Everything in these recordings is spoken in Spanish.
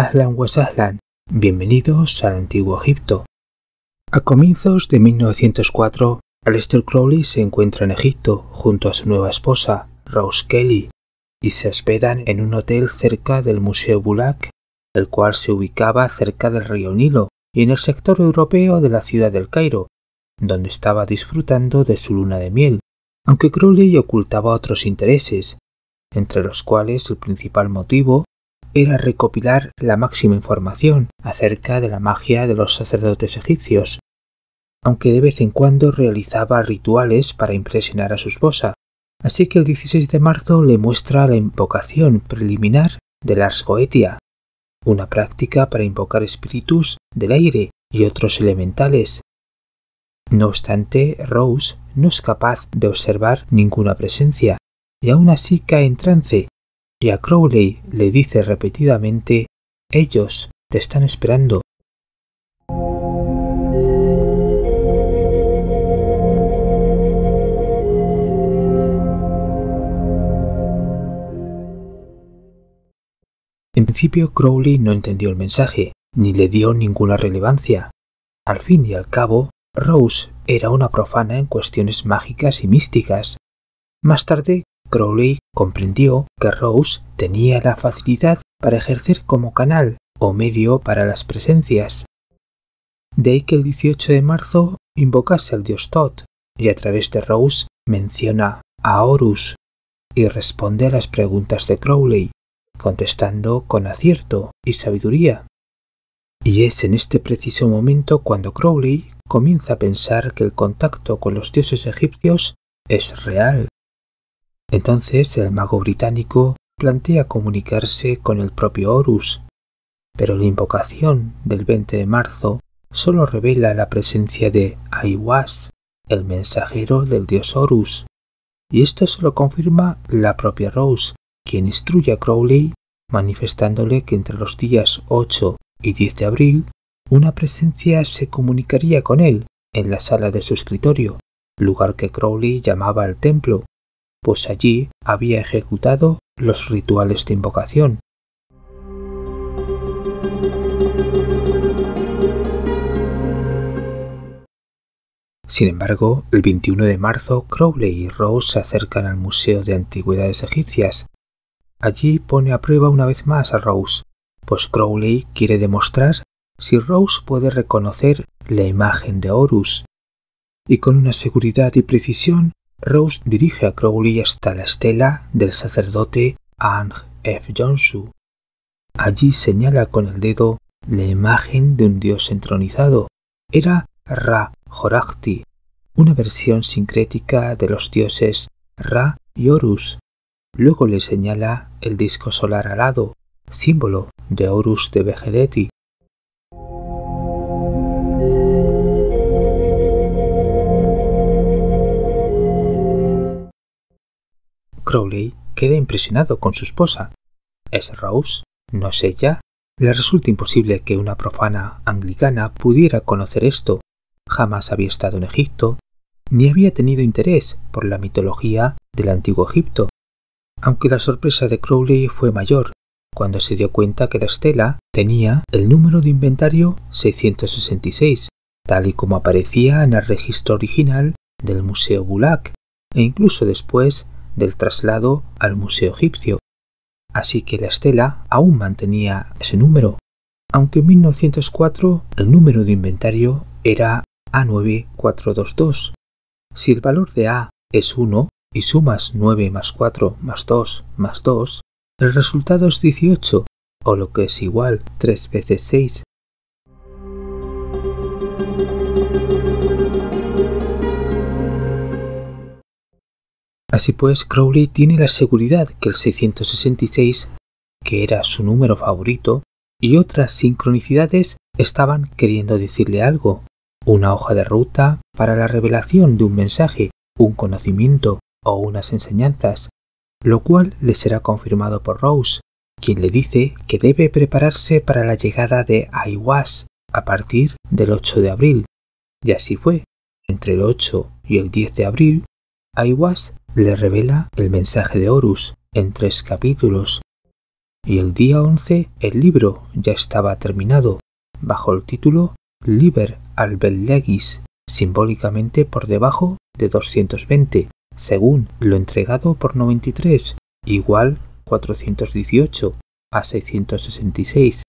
Aslan bienvenidos al Antiguo Egipto. A comienzos de 1904, Aleister Crowley se encuentra en Egipto junto a su nueva esposa, Rose Kelly, y se hospedan en un hotel cerca del Museo Bulak, el cual se ubicaba cerca del río Nilo y en el sector europeo de la ciudad del Cairo, donde estaba disfrutando de su luna de miel, aunque Crowley ocultaba otros intereses, entre los cuales el principal motivo era recopilar la máxima información acerca de la magia de los sacerdotes egipcios, aunque de vez en cuando realizaba rituales para impresionar a su esposa. Así que el 16 de marzo le muestra la invocación preliminar de la Goetia, una práctica para invocar espíritus del aire y otros elementales. No obstante, Rose no es capaz de observar ninguna presencia, y aún así cae en trance y a Crowley le dice repetidamente, ellos te están esperando. En principio Crowley no entendió el mensaje, ni le dio ninguna relevancia. Al fin y al cabo, Rose era una profana en cuestiones mágicas y místicas. Más tarde Crowley comprendió que Rose tenía la facilidad para ejercer como canal o medio para las presencias. De ahí que el 18 de marzo invocase al dios Todd y a través de Rose menciona a Horus y responde a las preguntas de Crowley, contestando con acierto y sabiduría. Y es en este preciso momento cuando Crowley comienza a pensar que el contacto con los dioses egipcios es real entonces el mago británico plantea comunicarse con el propio Horus, pero la invocación del 20 de marzo solo revela la presencia de Aiwas, el mensajero del dios Horus, y esto se confirma la propia Rose, quien instruye a Crowley manifestándole que entre los días 8 y 10 de abril una presencia se comunicaría con él en la sala de su escritorio, lugar que Crowley llamaba el templo, pues allí había ejecutado los rituales de invocación. Sin embargo, el 21 de marzo, Crowley y Rose se acercan al Museo de Antigüedades Egipcias. Allí pone a prueba una vez más a Rose, pues Crowley quiere demostrar si Rose puede reconocer la imagen de Horus. Y con una seguridad y precisión Rose dirige a Crowley hasta la estela del sacerdote Ang F. Jonsu. Allí señala con el dedo la imagen de un dios entronizado. Era Ra Horakhti, una versión sincrética de los dioses Ra y Horus. Luego le señala el disco solar alado, símbolo de Horus de Vegedeti, Crowley queda impresionado con su esposa. Es Rose, no es ella. Le resulta imposible que una profana anglicana pudiera conocer esto. Jamás había estado en Egipto, ni había tenido interés por la mitología del antiguo Egipto. Aunque la sorpresa de Crowley fue mayor cuando se dio cuenta que la estela tenía el número de inventario 666, tal y como aparecía en el registro original del Museo Bulac, e incluso después del traslado al Museo Egipcio, así que la estela aún mantenía ese número, aunque en 1904 el número de inventario era A9422. Si el valor de A es 1 y sumas 9 más 4 más 2 más 2, el resultado es 18, o lo que es igual 3 veces 6 Así pues, Crowley tiene la seguridad que el 666, que era su número favorito, y otras sincronicidades estaban queriendo decirle algo, una hoja de ruta para la revelación de un mensaje, un conocimiento o unas enseñanzas, lo cual le será confirmado por Rose, quien le dice que debe prepararse para la llegada de Aiwas a partir del 8 de abril. Y así fue. Entre el 8 y el 10 de abril, Aiwas le revela el mensaje de Horus en tres capítulos, y el día 11 el libro ya estaba terminado, bajo el título Liber Albellegis, simbólicamente por debajo de 220, según lo entregado por 93, igual 418 a 666,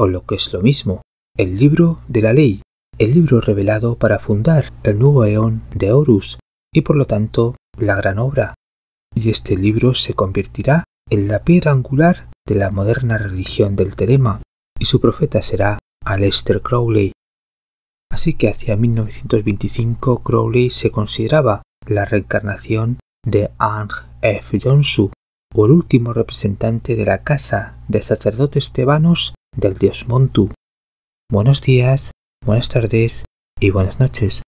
o lo que es lo mismo, el libro de la ley, el libro revelado para fundar el nuevo eón de Horus, y por lo tanto la gran obra, y este libro se convertirá en la piedra angular de la moderna religión del Terema, y su profeta será Aleister Crowley. Así que hacia 1925 Crowley se consideraba la reencarnación de Ang F. Jonsu, o el último representante de la casa de sacerdotes tebanos del dios Montu. Buenos días, buenas tardes y buenas noches.